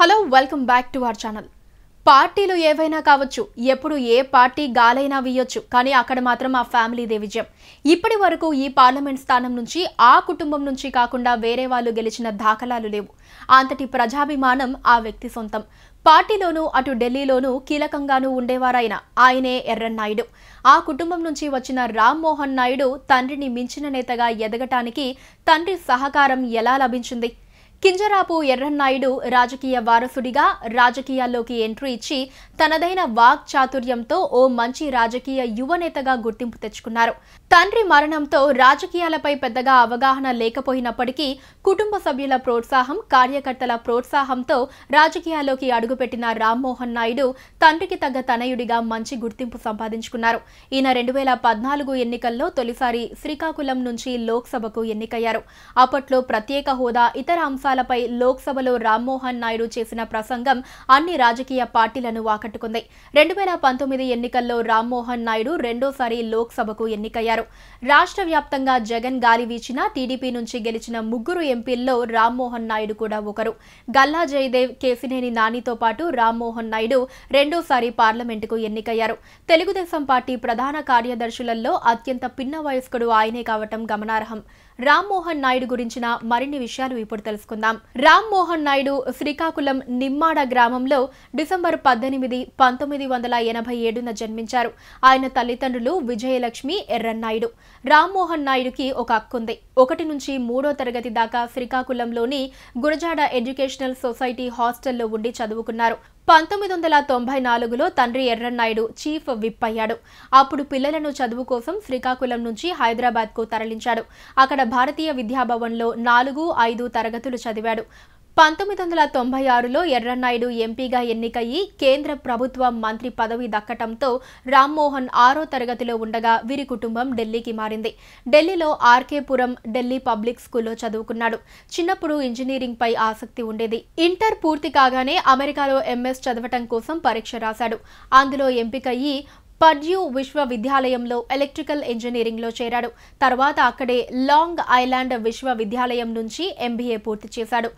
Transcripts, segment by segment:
hello welcome back to our channel పార్టీలు ఏవైనా కావచ్చు ఎప్పుడు ఏ పార్టీ గాలైనా వీయొచ్చు కానీ అక్కడ మాత్రం ఆ ఫ్యామిలీదే విజయం ఇప్పటి వరకు ఈ పార్లమెంట్ స్థానం నుంచి ఆ కుటుంబం నుంచి కాకుండా వేరే వాళ్ళు గెలిచిన దాఖలాలు లేవు అంతటి ప్రజాభిమానం ఆ వ్యక్తి సొంతం పార్టీలోనూ అటు ఢిల్లీలోనూ కీలకంగానూ ఉండేవారైన ఆయనే ఎర్రన్నాయుడు ఆ కుటుంబం నుంచి వచ్చిన రామ్మోహన్ నాయుడు తండ్రిని మించిన నేతగా ఎదగటానికి తండ్రి సహకారం ఎలా లభించింది కింజరాపు ఎర్రన్నాయుడు రాజకీయ వారసుడిగా రాజకీయాల్లోకి ఎంట్రీ ఇచ్చి తనదైన వాక్ చాతుర్యంతో ఓ మంచి రాజకీయ యువనేతగా గుర్తింపు తెచ్చుకున్నారు తండ్రి మరణంతో రాజకీయాలపై పెద్దగా అవగాహన లేకపోయినప్పటికీ కుటుంబ సభ్యుల ప్రోత్సాహం కార్యకర్తల ప్రోత్సాహంతో రాజకీయాల్లోకి అడుగుపెట్టిన రామ్మోహన్ నాయుడు తండ్రికి తగ్గ తనయుడిగా మంచి గుర్తింపు సంపాదించుకున్నారు ఈయన రెండు వేల పద్నాలుగు ఎన్నికల్లో తొలిసారి శ్రీకాకుళం నుంచి లోక్సభకు ఎన్నికయ్యారు అప్పట్లో ప్రత్యేక హోదా ఇతర అంశాలు అంశాలపై లోక్సభలో రామ్మోహన్ నాయుడు చేసిన ప్రసంగం అన్ని రాజకీయ పార్టీలను ఆకట్టుకుంది రెండు వేల పంతొమ్మిది ఎన్నికల్లో రామ్మోహన్ నాయుడు రెండోసారి లోక్సభకు ఎన్నికయ్యారు రాష్ట్ర వ్యాప్తంగా జగన్ గాలి వీచిన టీడీపీ నుంచి గెలిచిన ముగ్గురు ఎంపీల్లో రామ్మోహన్ నాయుడు కూడా ఒకరు గల్లా జయదేవ్ కేసినేని నానితో పాటు రామ్మోహన్ నాయుడు రెండోసారి పార్లమెంటుకు ఎన్నికయ్యారు తెలుగుదేశం పార్టీ ప్రధాన కార్యదర్శులలో అత్యంత పిన్న వయస్కుడు ఆయనే కావటం గమనార్హం రామ్మోహన్ నాయుడు గురించిన మరిన్ని విషయాలు ఇప్పుడు తెలుసుకుందాం రామ్మోహన్ నాయుడు శ్రీకాకుళం నిమ్మాడ గ్రామంలో డిసెంబర్ పద్దెనిమిది పంతొమ్మిది వందల ఎనభై ఏడున జన్మించారు ఆయన తల్లిదండ్రులు విజయలక్ష్మి ఎర్రన్నాయుడు రామ్మోహన్ నాయుడుకి ఒక అక్కుంది ఒకటి నుంచి మూడో తరగతి దాకా శ్రీకాకుళంలోని గురజాడ ఎడ్యుకేషనల్ సొసైటీ హాస్టల్లో ఉండి చదువుకున్నారు పంతొమ్మిది వందల తొంభై నాలుగులో తండ్రి ఎర్రన్నాయుడు చీఫ్ విప్ అయ్యాడు అప్పుడు పిల్లలను చదువు కోసం శ్రీకాకుళం నుంచి హైదరాబాద్కు తరలించాడు అక్కడ భారతీయ విద్యాభవన్లో నాలుగు ఐదు తరగతులు చదివాడు పంతొమ్మిది వందల తొంభై ఆరులో ఎర్రన్నాయుడు ఎంపీగా ఎన్నికయ్యి కేంద్ర ప్రభుత్వ మంత్రి పదవి దక్కటంతో రామ్మోహన్ ఆరో తరగతిలో ఉండగా వీరి కుటుంబం ఢిల్లీకి మారింది ఢిల్లీలో ఆర్కేపురం ఢిల్లీ పబ్లిక్ స్కూల్లో చదువుకున్నాడు చిన్నప్పుడు ఇంజనీరింగ్ పై ఆసక్తి ఉండేది ఇంటర్ పూర్తి కాగానే అమెరికాలో ఎంఎస్ చదవటం కోసం పరీక్ష రాశాడు అందులో ఎంపికయ్యి పడ్యూ విశ్వవిద్యాలయంలో ఎలక్ట్రికల్ ఇంజనీరింగ్లో చేరాడు తర్వాత అక్కడే లాంగ్ ఐలాండ్ విశ్వవిద్యాలయం నుంచి ఎంబీఏ పూర్తి చేశాడు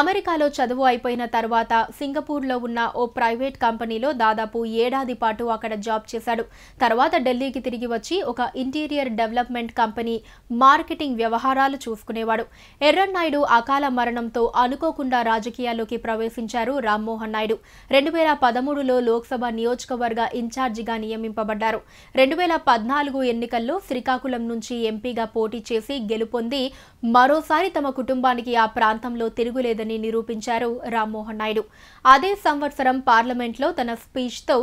అమెరికాలో చదువు అయిపోయిన తర్వాత సింగపూర్లో ఉన్న ఓ ప్రైవేట్ కంపెనీలో దాదాపు ఏడాది పాటు అక్కడ జాబ్ చేశాడు తర్వాత ఢిల్లీకి తిరిగి వచ్చి ఒక ఇంటీరియర్ డెవలప్మెంట్ కంపెనీ మార్కెటింగ్ వ్యవహారాలు చూసుకునేవాడు ఎర్రన్నాయుడు అకాల మరణంతో అనుకోకుండా రాజకీయాల్లోకి ప్రవేశించారు రామ్మోహన్ నాయుడు రెండు వేల పదమూడులో లోక్సభ నియోజకవర్గ ఇన్ఛార్జిగా నియమి నియమింపబడ్డారు రెండు వేల పద్నాలుగు ఎన్నికల్లో శ్రీకాకుళం నుంచి ఎంపీగా పోటీ చేసి గెలుపొంది మరోసారి తమ కుటుంబానికి ఆ ప్రాంతంలో తిరుగులేదని నిరూపించారు రామ్మోహన్ నాయుడు అదే సంవత్సరం పార్లమెంట్లో తన స్పీచ్తో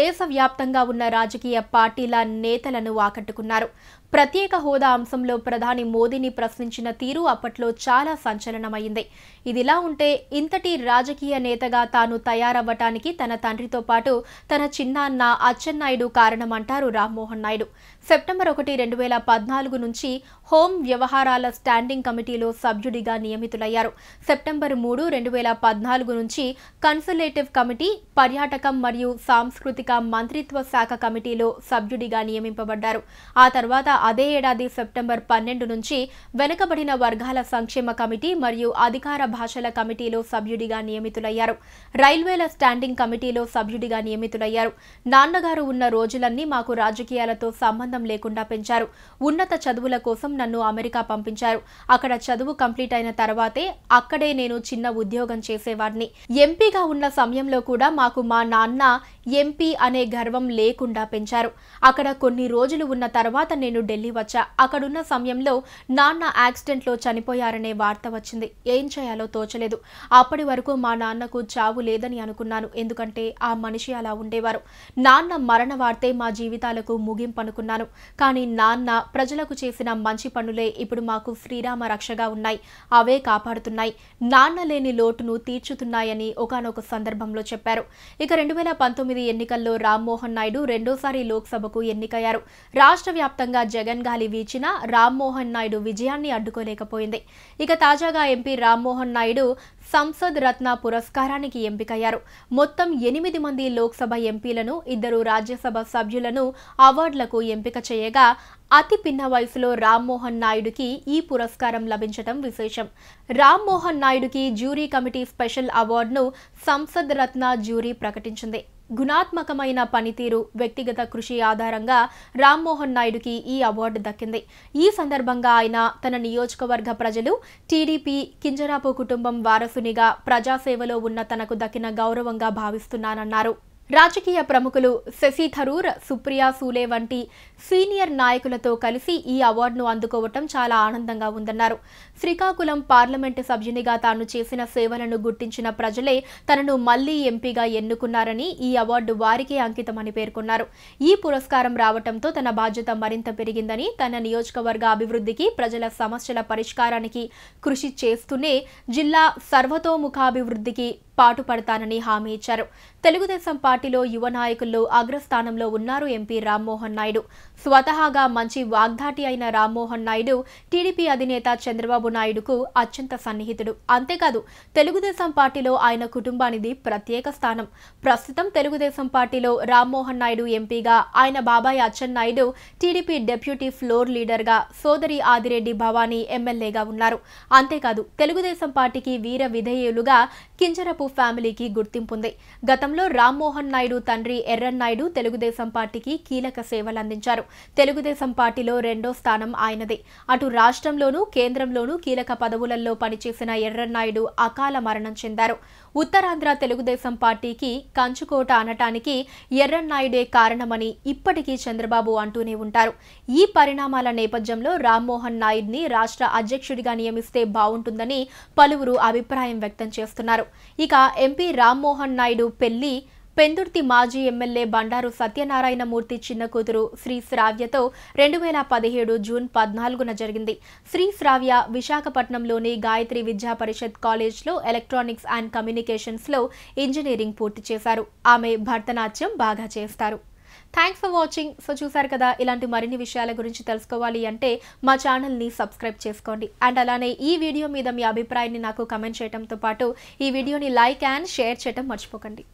దేశవ్యాప్తంగా ఉన్న రాజకీయ పార్టీల నేతలను ఆకట్టుకున్నారు ప్రత్యేక హోదా అంశంలో ప్రధాని మోదీని ప్రశ్నించిన తీరు అప్పట్లో చాలా సంచలనమైంది ఇదిలా ఉంటే ఇంతటి రాజకీయ నేతగా తాను తయారవ్వటానికి తన తండ్రితో పాటు తన చిన్నాన్న అచ్చెన్నాయుడు కారణమంటారు రామ్మోహన్ నాయుడు సెప్టెంబర్ ఒకటి రెండు వేల పద్నాలుగు నుంచి హోం వ్యవహారాల స్టాండింగ్ కమిటీలో సభ్యుడిగా నియమితులయ్యారు సెప్టెంబర్ మూడు రెండు వేల పద్నాలుగు నుంచి కన్సల్టేటివ్ కమిటీ పర్యాటకం మరియు సాంస్కృతిక మంత్రిత్వ శాఖ కమిటీలో సభ్యుడిగా నియమింపబడ్డారు ఆ తర్వాత అదే ఏడాది సెప్టెంబర్ పన్నెండు నుంచి వెనుకబడిన వర్గాల సంక్షేమ కమిటీ మరియు అధికార భాషల కమిటీలో సభ్యుడిగా నియమితులయ్యారు రైల్వేల స్టాండింగ్ కమిటీలో సభ్యుడిగా నియమితులయ్యారు నాన్నగారు ఉన్న రోజులన్నీ మాకు రాజకీయాలతో సంబంధం లేకుండా పెంచారు ఉన్నత చదువుల కోసం నన్ను అమెరికా పంపించారు అక్కడ చదువు కంప్లీట్ అయిన తర్వాతే అక్కడే నేను చిన్న ఉద్యోగం చేసేవాడిని ఎంపీగా ఉన్న సమయంలో కూడా మాకు మా నాన్న ఎంపీ అనే గర్వం లేకుండా పెంచారు అక్కడ కొన్ని రోజులు ఉన్న తర్వాత నేను ఢిల్లీ వచ్చా అక్కడున్న సమయంలో నాన్న యాక్సిడెంట్లో చనిపోయారనే వార్త వచ్చింది ఏం చేయాలో తోచలేదు అప్పటి వరకు మా నాన్నకు చావు లేదని అనుకున్నాను ఎందుకంటే ఆ మనిషి అలా ఉండేవారు నాన్న మరణ వార్తే మా జీవితాలకు ముగింపు అనుకున్నాను కానీ నాన్న ప్రజలకు చేసిన మంచి పనులే ఇప్పుడు మాకు శ్రీరామ రక్షగా ఉన్నాయి అవే కాపాడుతున్నాయి నాన్న లేని లోటును తీర్చుతున్నాయని ఒకనొక సందర్భంలో చెప్పారు ఇక రెండు వేల పంతొమ్మిది తొమ్మిది ఎన్నికల్లో రామ్మోహన్ నాయుడు రెండోసారి లోక్సభకు ఎన్నికయ్యారు రాష్ట్ర వ్యాప్తంగా జగన్ గాలి వీచినా రామ్మోహన్ నాయుడు విజయాన్ని అడ్డుకోలేకపోయింది ఇక తాజాగా ఎంపీ రామ్మోహన్ నాయుడు సంసద్ రత్న పురస్కారానికి ఎంపికయ్యారు మొత్తం ఎనిమిది మంది లోక్సభ ఎంపీలను ఇద్దరు రాజ్యసభ సభ్యులను అవార్డులకు ఎంపిక చేయగా అతి పిన్న వయసులో రామ్మోహన్ నాయుడుకి ఈ పురస్కారం లభించడం విశేషం రామ్మోహన్ నాయుడుకి జ్యూరీ కమిటీ స్పెషల్ అవార్డును సంసద్ రత్న జ్యూరీ ప్రకటించింది గుణాత్మకమైన పనితీరు వ్యక్తిగత కృషి ఆధారంగా రామ్మోహన్ నాయుడుకి ఈ అవార్డు దక్కింది ఈ సందర్భంగా ఆయన తన నియోజకవర్గ ప్రజలు టీడీపీ కింజరాపు కుటుంబం వారసునిగా ప్రజాసేవలో ఉన్న తనకు దక్కిన గౌరవంగా భావిస్తున్నానన్నారు రాజకీయ ప్రముఖులు శశి థరూర్ సుప్రియా సూలే వంటి సీనియర్ నాయకులతో కలిసి ఈ అవార్డును అందుకోవటం చాలా ఆనందంగా ఉందన్నారు శ్రీకాకుళం పార్లమెంటు సభ్యునిగా తాను చేసిన సేవలను గుర్తించిన ప్రజలే తనను మళ్లీ ఎంపీగా ఎన్నుకున్నారని ఈ అవార్డు వారికే అంకితమని పేర్కొన్నారు ఈ పురస్కారం రావటంతో తన బాధ్యత మరింత పెరిగిందని తన నియోజకవర్గ అభివృద్ధికి ప్రజల సమస్యల పరిష్కారానికి కృషి చేస్తూనే జిల్లా సర్వతోముఖాభివృద్ధికి పాటుపడతానని హామీ ఇచ్చారు తెలుగుదేశం పార్టీలో యువ నాయకుల్లో అగ్రస్థానంలో ఉన్నారు ఎంపీ రామ్మోహన్ నాయుడు స్వతహాగా మంచి వాగ్దాటి అయిన రామ్మోహన్ నాయుడు టీడీపీ అధినేత చంద్రబాబు నాయుడుకు అత్యంత సన్నిహితుడు అంతేకాదు తెలుగుదేశం పార్టీలో ఆయన కుటుంబానిది ప్రత్యేక స్థానం ప్రస్తుతం తెలుగుదేశం పార్టీలో రామ్మోహన్ నాయుడు ఎంపీగా ఆయన బాబాయ్ అచ్చెన్నాయుడు టీడీపీ డెప్యూటీ ఫ్లోర్ లీడర్గా సోదరి ఆదిరెడ్డి భవానీ ఎమ్మెల్యేగా ఉన్నారు అంతేకాదు తెలుగుదేశం పార్టీకి వీర విధేయులుగా కింజరపు ఫ్యామిలీకి గుర్తింపుంది గతంలో రామ్మోహన్ నాయుడు తండ్రి ఎర్రన్నాయుడు తెలుగుదేశం పార్టీకి కీలక సేవలందించారు తెలుగుదేశం పార్టీలో రెండో స్థానం ఆయనదే అటు రాష్ట్రంలోనూ కేంద్రంలోనూ కీలక పదవులలో పనిచేసిన ఎర్రన్నాయుడు అకాల మరణం చెందారు ఉత్తరాంధ్ర తెలుగుదేశం పార్టీకి కంచుకోట అనటానికి ఎర్రన్నాయుడే కారణమని ఇప్పటికీ చంద్రబాబు అంటూనే ఉంటారు ఈ పరిణామాల నేపథ్యంలో రామ్మోహన్ నాయుడిని రాష్ట్ర అధ్యక్షుడిగా నియమిస్తే బాగుంటుందని పలువురు అభిప్రాయం వ్యక్తం చేస్తున్నారు ఇక ఎంపీ రామ్మోహన్ నాయుడు పెళ్లి పెందుర్తి మాజీ ఎమ్మెల్యే బండారు సత్యనారాయణమూర్తి చిన్న కూతురు శ్రీ శ్రావ్యతో రెండు వేల పదిహేడు జూన్ పద్నాలుగున జరిగింది శ్రీ శ్రావ్య విశాఖపట్నంలోని గాయత్రి విద్యా పరిషత్ కాలేజ్లో ఎలక్ట్రానిక్స్ అండ్ కమ్యూనికేషన్స్లో ఇంజనీరింగ్ పూర్తి చేశారు ఆమె భరతనాట్యం బాగా చేస్తారు థ్యాంక్స్ ఫర్ వాచింగ్ సో చూసారు కదా ఇలాంటి మరిన్ని విషయాల గురించి తెలుసుకోవాలి అంటే మా ఛానల్ని సబ్స్క్రైబ్ చేసుకోండి అండ్ అలానే ఈ వీడియో మీద మీ అభిప్రాయాన్ని నాకు కమెంట్ చేయడంతో పాటు ఈ వీడియోని లైక్ అండ్ షేర్ చేయడం మర్చిపోకండి